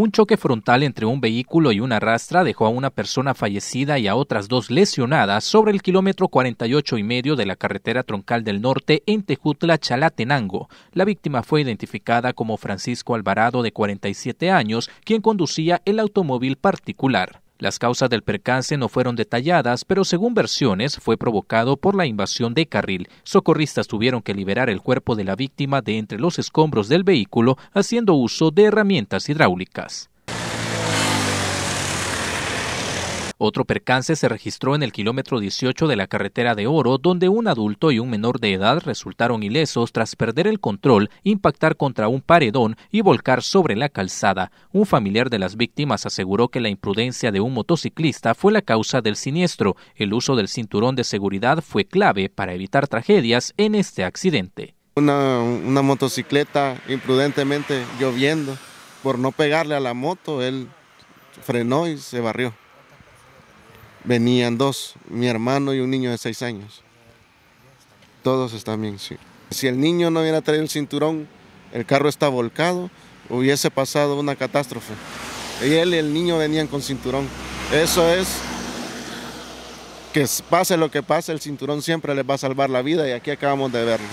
Un choque frontal entre un vehículo y una rastra dejó a una persona fallecida y a otras dos lesionadas sobre el kilómetro 48 y medio de la carretera troncal del norte en Tejutla, Chalatenango. La víctima fue identificada como Francisco Alvarado de 47 años, quien conducía el automóvil particular. Las causas del percance no fueron detalladas, pero según versiones fue provocado por la invasión de carril. Socorristas tuvieron que liberar el cuerpo de la víctima de entre los escombros del vehículo haciendo uso de herramientas hidráulicas. Otro percance se registró en el kilómetro 18 de la carretera de Oro, donde un adulto y un menor de edad resultaron ilesos tras perder el control, impactar contra un paredón y volcar sobre la calzada. Un familiar de las víctimas aseguró que la imprudencia de un motociclista fue la causa del siniestro. El uso del cinturón de seguridad fue clave para evitar tragedias en este accidente. Una, motocicleta imprudentemente lloviendo, por no pegarle a la moto, él frenó y se barrió. Venían dos, mi hermano y un niño de seis años. Todos están bien, sí. Si el niño no hubiera traído el cinturón, el carro está volcado, hubiese pasado una catástrofe. Y él y el niño venían con cinturón. Eso es que pase lo que pase, el cinturón siempre les va a salvar la vida y aquí acabamos de verlo.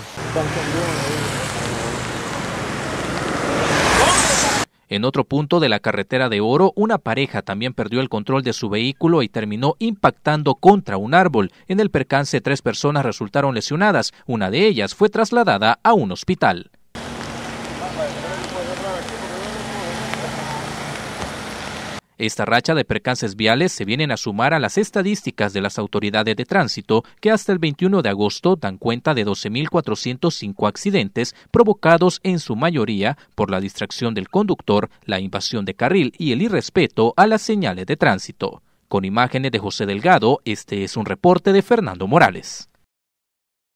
En otro punto de la carretera de Oro, una pareja también perdió el control de su vehículo y terminó impactando contra un árbol. En el percance, tres personas resultaron lesionadas. Una de ellas fue trasladada a un hospital. Esta racha de percances viales se vienen a sumar a las estadísticas de las autoridades de tránsito que hasta el 21 de agosto dan cuenta de 12.405 accidentes provocados en su mayoría por la distracción del conductor, la invasión de carril y el irrespeto a las señales de tránsito. Con imágenes de José Delgado, este es un reporte de Fernando Morales.